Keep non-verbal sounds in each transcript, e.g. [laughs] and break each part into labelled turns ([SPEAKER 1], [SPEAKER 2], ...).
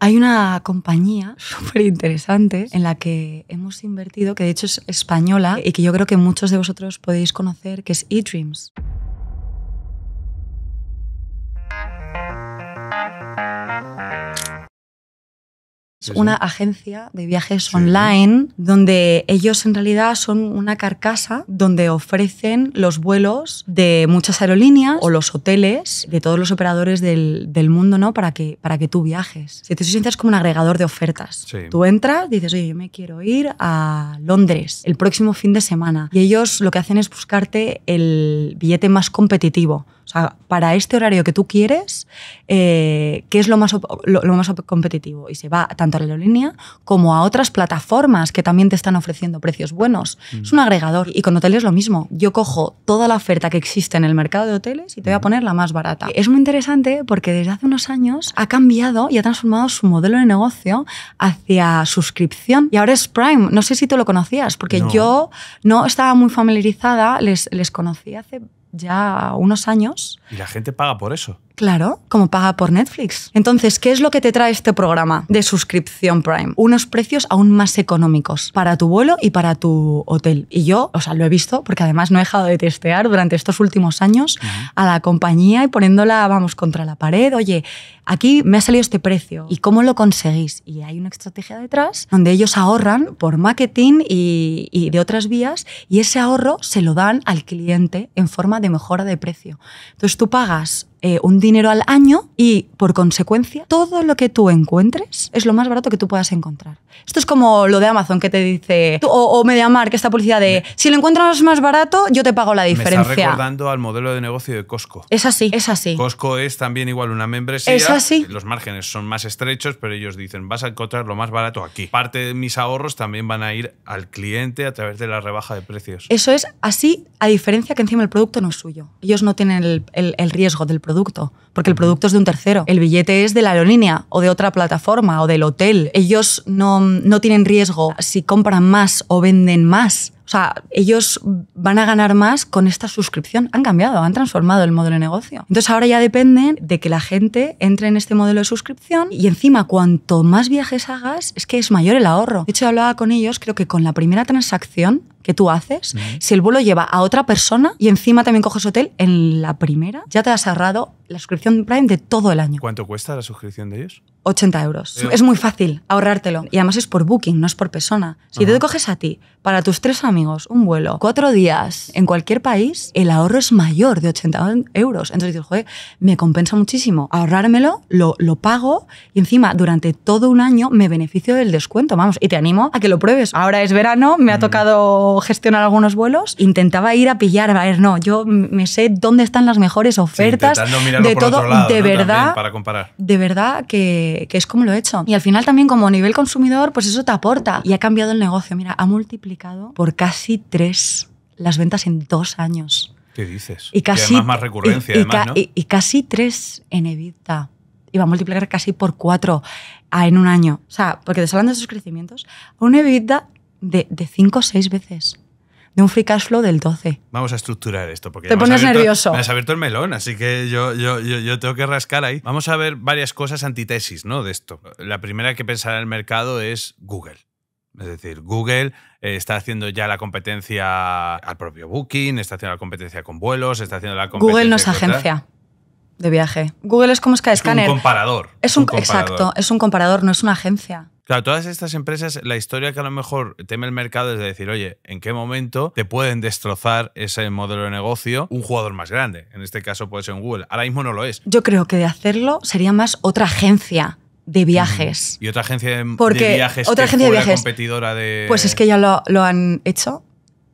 [SPEAKER 1] Hay una compañía súper [laughs] interesante en la que hemos invertido, que de hecho es española y que yo creo que muchos de vosotros podéis conocer, que es eDreams. Es una agencia de viajes online donde ellos en realidad son una carcasa donde ofrecen los vuelos de muchas aerolíneas o los hoteles de todos los operadores del, mundo, ¿no? Para que, para que tú viajes. Si te sientes es como un agregador de ofertas. Tú entras, dices, oye, yo me quiero ir a Londres el próximo fin de semana. Y ellos lo que hacen es buscarte el billete más competitivo para este horario que tú quieres, eh, ¿qué es lo más, lo, más competitivo? Y se va tanto a la aerolínea como a otras plataformas que también te están ofreciendo precios buenos. Mm. Es un agregador. Y con hoteles lo mismo. Yo cojo toda la oferta que existe en el mercado de hoteles y te voy a mm. poner la más barata. Es muy interesante porque desde hace unos años ha cambiado y ha transformado su modelo de negocio hacia suscripción. Y ahora es Prime. No sé si tú lo conocías, porque yo no estaba muy familiarizada, les, les conocí hace ya unos años
[SPEAKER 2] y la gente paga por eso.
[SPEAKER 1] Claro, como paga por Netflix. Entonces, ¿qué es lo que te trae este programa de suscripción Prime? Unos precios aún más económicos para tu vuelo y para tu hotel. Y yo, o sea, lo he visto porque además no he dejado de testear durante estos últimos años a la compañía y poniéndola, vamos, contra la pared. Oye, aquí me ha salido este precio. ¿Y cómo lo conseguís? Y hay una estrategia detrás donde ellos ahorran por marketing y de otras vías y ese ahorro se lo dan al cliente en forma de mejora de precio. Entonces tú pagas eh, un dinero al año y, por consecuencia, todo lo que tú encuentres es lo más barato que tú puedas encontrar. Esto es como lo de Amazon que te dice, o, Media Mediamar, que esta publicidad de, si lo encuentras más barato, yo te pago la diferencia. Me está
[SPEAKER 2] recordando al modelo de negocio de Costco. Es así, es así. Costco es también igual una membresía. Es así. Los márgenes son más estrechos, pero ellos dicen, vas a encontrar lo más barato aquí. Parte de mis ahorros también van a ir al cliente a través de la rebaja de precios.
[SPEAKER 1] Eso es así, a diferencia que encima el producto no es suyo. Ellos no tienen el, el riesgo del producto porque el producto es de un tercero. El billete es de la aerolínea o de otra plataforma o del hotel. Ellos no, no tienen riesgo si compran más o venden más o sea, ellos van a ganar más con esta suscripción. Han cambiado, han transformado el modelo de negocio. Entonces ahora ya dependen de que la gente entre en este modelo de suscripción y encima cuanto más viajes hagas es que es mayor el ahorro. De hecho, hablaba con ellos, creo que con la primera transacción que tú haces, si el vuelo lleva a otra persona y encima también coges hotel, en la primera ya te has ahorrado la suscripción Prime de todo el año.
[SPEAKER 2] ¿Cuánto cuesta la suscripción de ellos?
[SPEAKER 1] 80 euros. Eh. Es muy fácil ahorrártelo. Y además es por booking, no es por persona. Si te coges a ti, para tus tres amigos, un vuelo, cuatro días en cualquier país, el ahorro es mayor de 80 euros. Entonces dices, joder, me compensa muchísimo ahorrármelo, lo, lo pago y encima durante todo un año me beneficio del descuento. Vamos, y te animo a que lo pruebes. Ahora es verano, me ha mm. tocado gestionar algunos vuelos. Intentaba ir a pillar, a ver, no, yo me sé dónde están las mejores ofertas de todo, de verdad, para comparar. De verdad que, que, es como lo he hecho. Y al final también como nivel consumidor, pues eso te aporta. Y ha cambiado el negocio. Mira, ha multiplicado por casi tres las ventas en dos años.
[SPEAKER 2] ¿Qué dices? Y casi más recurrencia, y, ¿no? y,
[SPEAKER 1] casi tres en Evita. Iba a multiplicar casi por cuatro en un año. O sea, porque te de esos crecimientos, una evita de, de cinco o seis veces de un free cash flow del 12.
[SPEAKER 2] Vamos a estructurar esto porque... Te pones nervioso. Me has abierto el melón, así que yo, yo, tengo que rascar ahí. Vamos a ver varias cosas antitesis ¿no? de esto. La primera que pensará el mercado es Google. Es decir, Google eh, está haciendo ya la competencia al propio Booking, está haciendo la competencia con vuelos, está haciendo la competencia... Google no es agencia
[SPEAKER 1] de viaje. Google es como Skyscanner. Es comparador. Es un, un comparador. Exacto, es un comparador, no es una agencia.
[SPEAKER 2] Claro, todas estas empresas, la historia que a lo mejor teme el mercado es de decir, oye, ¿en qué momento te pueden destrozar ese modelo de negocio un jugador más grande? En este caso puede ser un Google. Ahora mismo no lo es. Yo
[SPEAKER 1] creo que de hacerlo sería más otra agencia de viajes.
[SPEAKER 2] Y otra agencia de, Porque viajes otra agencia de viajes. competidora de. Pues es
[SPEAKER 1] que ya lo, han hecho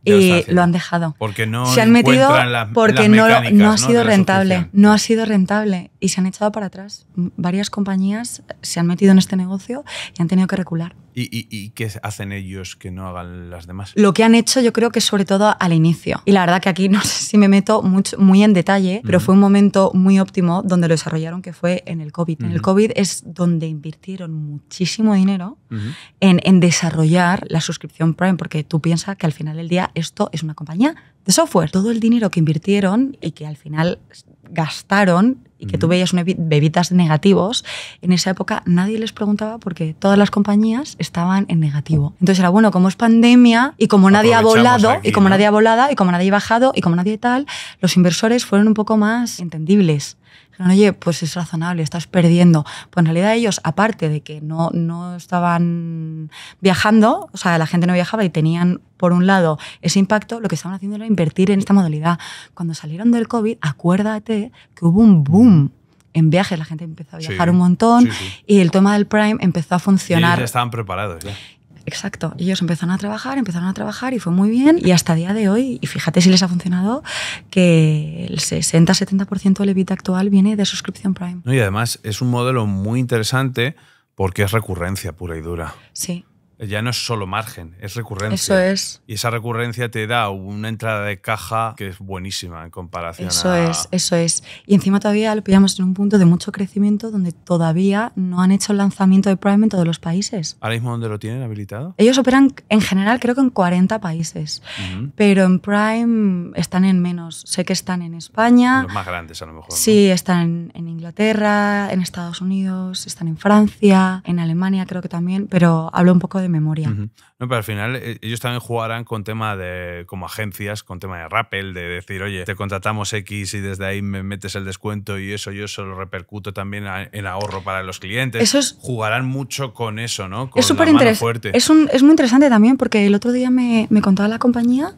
[SPEAKER 1] y lo, han dejado. Porque no se han metido porque no, no, ha sido rentable, no ha sido rentable y se han echado para atrás. Varias compañías se han metido en este negocio y han tenido que recular.
[SPEAKER 2] ¿Y, y, qué hacen ellos que no hagan las demás? Lo
[SPEAKER 1] que han hecho yo creo que sobre todo al inicio. Y la verdad que aquí [laughs] no sé si me meto mucho, muy en detalle, pero fue un momento muy óptimo donde lo desarrollaron que fue en el COVID. En el COVID es donde invirtieron muchísimo dinero en, en desarrollar la suscripción Prime, porque tú piensas que al final del día esto es una compañía de software. Todo el dinero que invirtieron y que al final gastaron y que tú veías bebitas negativos, en esa época nadie les preguntaba porque todas las compañías estaban en negativo. Entonces era, bueno, como es pandemia y como nadie ha volado, y como nadie ha volado, y como nadie ha bajado, y como nadie tal, los inversores fueron un poco más entendibles oye, pues es razonable, estás perdiendo. Pues en realidad ellos, aparte de que no, no estaban viajando, o sea, la gente no viajaba y tenían, por un lado, ese impacto, lo que estaban haciendo era invertir en esta modalidad. Cuando salieron del COVID, acuérdate que hubo un boom en viajes, la gente empezó a viajar un montón y el toma del Prime empezó a funcionar. estaban
[SPEAKER 2] preparados. ¿ya?
[SPEAKER 1] Exacto. ellos empezaron a trabajar, empezaron a trabajar y fue muy bien. Y hasta día de hoy, y fíjate si les ha funcionado, que el 60-70% del EBITDA actual viene de suscripción Prime.
[SPEAKER 2] y además es un modelo muy interesante porque es recurrencia pura y dura. Sí ya no es solo margen, es recurrencia. Eso es. Y esa recurrencia te da una entrada de caja que es buenísima en comparación eso a... Eso es,
[SPEAKER 1] eso es. Y encima todavía lo pillamos en un punto de mucho crecimiento donde todavía no han hecho el lanzamiento de Prime en todos los países.
[SPEAKER 2] ¿Ahora mismo dónde lo tienen habilitado?
[SPEAKER 1] Ellos operan en general creo que en 40 países, pero en Prime están en menos. Sé que están en España. Los
[SPEAKER 2] más grandes a lo mejor.
[SPEAKER 1] Sí, están en Inglaterra, en Estados Unidos, están en Francia, en Alemania creo que también, pero hablo un poco de memoria.
[SPEAKER 2] pero al final eh, ellos también jugarán con tema de, como agencias, con tema de Rappel, de decir, oye, te contratamos X y desde ahí me metes el descuento y eso yo solo repercuto también en ahorro para los clientes. jugarán mucho con eso, ¿no? es súper interesante. Es,
[SPEAKER 1] muy interesante también porque el otro día me, me contaba la compañía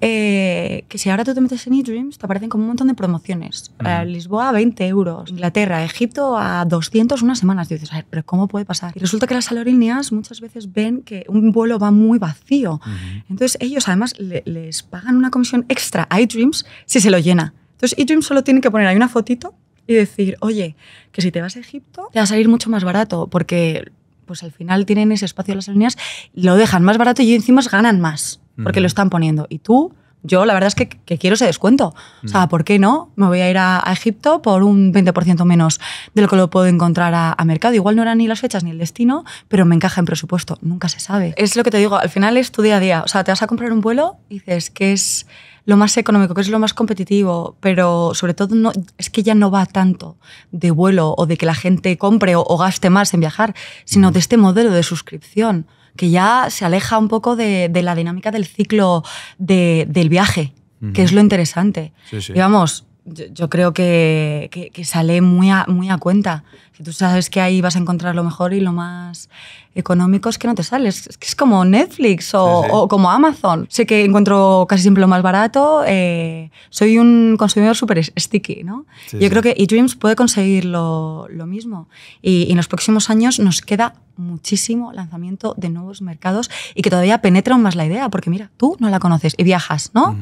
[SPEAKER 1] eh, que si ahora tú te metes en eDreams te aparecen como un montón de promociones. Lisboa a 20 euros, Inglaterra, Egipto a 200 unas semanas. dices, a ver, pero ¿cómo puede pasar? Y resulta que las aerolíneas muchas veces ven que un vuelo va muy vacío. Entonces ellos además les pagan una comisión extra a iDreams si se lo llena. Entonces iDreams solo tiene que poner ahí una fotito y decir, oye, que si te vas a Egipto te va a salir mucho más barato porque pues al final tienen ese espacio las aerolíneas, lo dejan más barato y encima ganan más porque lo están poniendo. Y tú yo la verdad es que, quiero ese descuento. O sea, mm. ¿por qué no? Me voy a ir a, Egipto por un 20% menos de lo que lo puedo encontrar a, mercado. Igual no eran ni las fechas ni el destino, pero me encaja en presupuesto. Nunca se sabe. Es lo que te digo, al final es tu día a día. O sea, te vas a comprar un vuelo y dices que es lo más económico, que es lo más competitivo, pero sobre todo no, es que ya no va tanto de vuelo o de que la gente compre o gaste más en viajar, sino mm. de este modelo de suscripción que ya se aleja un poco de, la dinámica del ciclo del viaje, que es lo interesante. Digamos, yo, creo que, que, sale muy muy a cuenta tú sabes que ahí vas a encontrar lo mejor y lo más económico es que no te sales. Es como Netflix o, como Amazon. Sé que encuentro casi siempre lo más barato. Eh, soy un consumidor súper sticky, ¿no? Yo creo que eDreams puede conseguir lo, mismo. Y, en los próximos años nos queda muchísimo lanzamiento de nuevos mercados y que todavía penetra más la idea, porque mira, tú no la conoces y viajas, ¿no?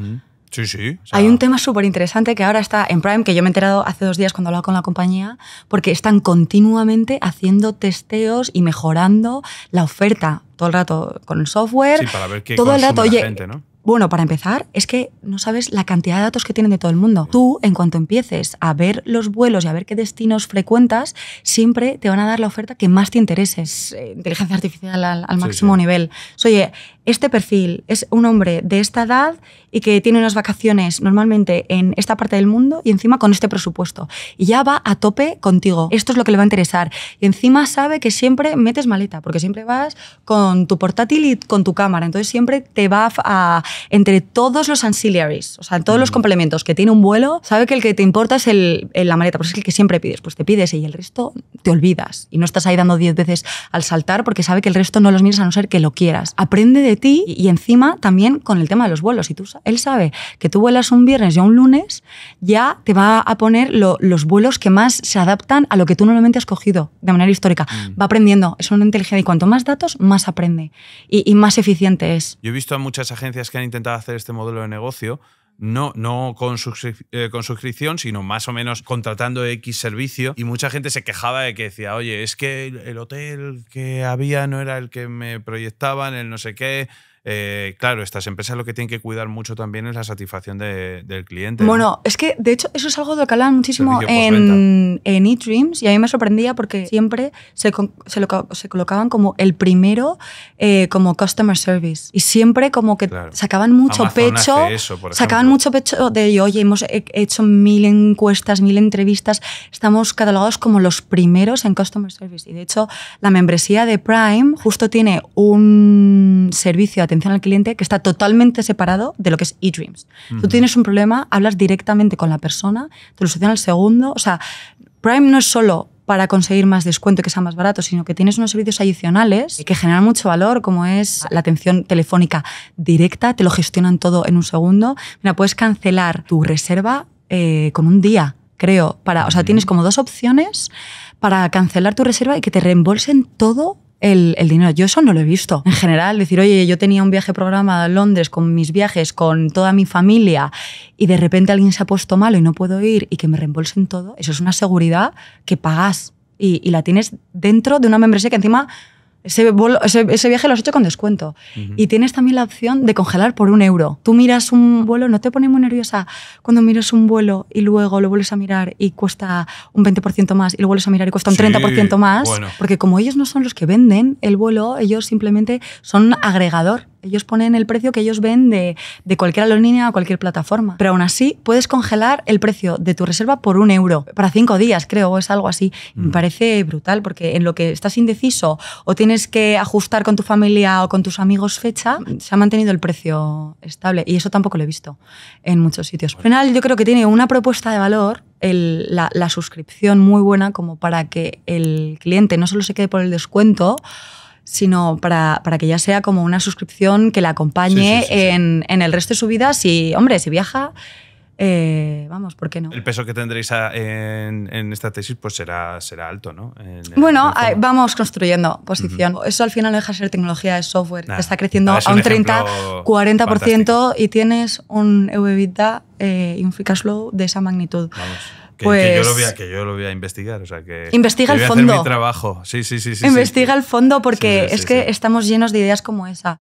[SPEAKER 1] Sí, sí. Hay un tema súper interesante que ahora está en Prime, que yo me he enterado hace dos días cuando hablaba con la compañía, porque están continuamente haciendo testeos y mejorando la oferta todo el rato con el software. Sí, para ver qué todo el rato, ¿no? Bueno, para empezar, es que no sabes la cantidad de datos que tienen de todo el mundo. Tú, en cuanto empieces a ver los vuelos y a ver qué destinos frecuentas, siempre te van a dar la oferta que más te interese. Eh, inteligencia artificial al, máximo nivel. oye, este perfil es un hombre de esta edad y que tiene unas vacaciones normalmente en esta parte del mundo y encima con este presupuesto. Y ya va a tope contigo. Esto es lo que le va a interesar. Y encima sabe que siempre metes maleta, porque siempre vas con tu portátil y con tu cámara. Entonces siempre te va a, entre todos los ancillaries, o sea, todos los complementos que tiene un vuelo, sabe que el que te importa es el, la maleta, porque es el que siempre pides. Pues te pides y el resto te olvidas. Y no estás ahí dando 10 veces al saltar porque sabe que el resto no los miras a no ser que lo quieras. Aprende de ti y, encima también con el tema de los vuelos. Si tú, él sabe que tú vuelas un viernes y un lunes, ya te va a poner los vuelos que más se adaptan a lo que tú normalmente has cogido de manera histórica. Mm. Va aprendiendo, es una inteligencia y cuanto más datos, más aprende y, y más eficiente es.
[SPEAKER 2] Yo he visto a muchas agencias que han intentado hacer este modelo de negocio no, no con, eh, con, suscripción, sino más o menos contratando X servicio. Y mucha gente se quejaba de que decía, oye, es que el hotel que había no era el que me proyectaban, el no sé qué. Eh, claro, estas empresas lo que tienen que cuidar mucho también es la satisfacción del cliente. Bueno,
[SPEAKER 1] es que de hecho eso es algo de lo que muchísimo en, eDreams y a mí me sorprendía porque siempre se, se, colocaban como el primero eh, como customer service y siempre como que sacaban mucho pecho, sacaban mucho pecho de oye, hemos hecho mil encuestas, mil entrevistas, estamos catalogados como los primeros en customer service y de hecho la membresía de Prime justo tiene un servicio a atención al cliente que está totalmente separado de lo que es eDreams. Tú tienes un problema, hablas directamente con la persona, te lo solucionan al segundo. O sea, Prime no es solo para conseguir más descuento y que sea más barato, sino que tienes unos servicios adicionales que generan mucho valor, como es la atención telefónica directa, te lo gestionan todo en un segundo. Mira, puedes cancelar tu reserva eh, con un día, creo. Para, o sea, tienes como dos opciones para cancelar tu reserva y que te reembolsen todo el, dinero. Yo eso no lo he visto. En general, decir, oye, yo tenía un viaje programado a Londres con mis viajes, con toda mi familia, y de repente alguien se ha puesto malo y no puedo ir y que me reembolsen todo, eso es una seguridad que pagas y, y la tienes dentro de una membresía que encima ese, vuelo ese, viaje lo has hecho con descuento. Y tienes también la opción de congelar por un euro. Tú miras un vuelo, ¿no te pone muy nerviosa cuando miras un vuelo y luego lo vuelves a mirar y cuesta un 20% más y lo vuelves a mirar y cuesta un 30% más? Porque como ellos no son los que venden el vuelo, ellos simplemente son agregador ellos ponen el precio que ellos ven de, de cualquier aerolínea o cualquier plataforma. Pero aún así, puedes congelar el precio de tu reserva por un euro, para cinco días, creo, o es algo así. Me mm. parece brutal, porque en lo que estás indeciso o tienes que ajustar con tu familia o con tus amigos fecha, se ha mantenido el precio estable. Y eso tampoco lo he visto en muchos sitios. Al final, yo creo que tiene una propuesta de valor la, la, suscripción muy buena como para que el cliente no solo se quede por el descuento, sino para, que ya sea como una suscripción que la acompañe en, el resto de su vida. Si, hombre, si viaja, eh, vamos, ¿por qué no?
[SPEAKER 2] El peso que tendréis en, esta tesis pues será, será alto, ¿no?
[SPEAKER 1] bueno, vamos construyendo posición. Eso al final no deja de ser tecnología, de software, está creciendo a un, 30, 40% y tienes un EBITDA eh, y un free cash flow de esa magnitud. Pues que,
[SPEAKER 2] yo lo voy a, investigar. O sea, que investiga el fondo. mi trabajo. Sí, sí, sí. Investiga
[SPEAKER 1] el fondo porque es que estamos llenos de ideas como esa.